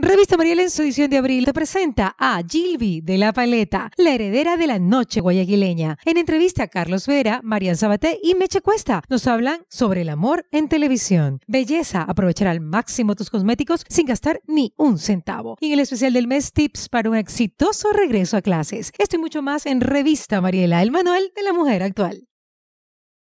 Revista Mariela en su edición de abril te presenta a Gilby de la Paleta, la heredera de la noche guayaquileña. En entrevista a Carlos Vera, Marian Sabaté y Meche Cuesta nos hablan sobre el amor en televisión. Belleza, aprovechar al máximo tus cosméticos sin gastar ni un centavo. Y en el especial del mes, tips para un exitoso regreso a clases. Esto y mucho más en Revista Mariela, el manual de la mujer actual.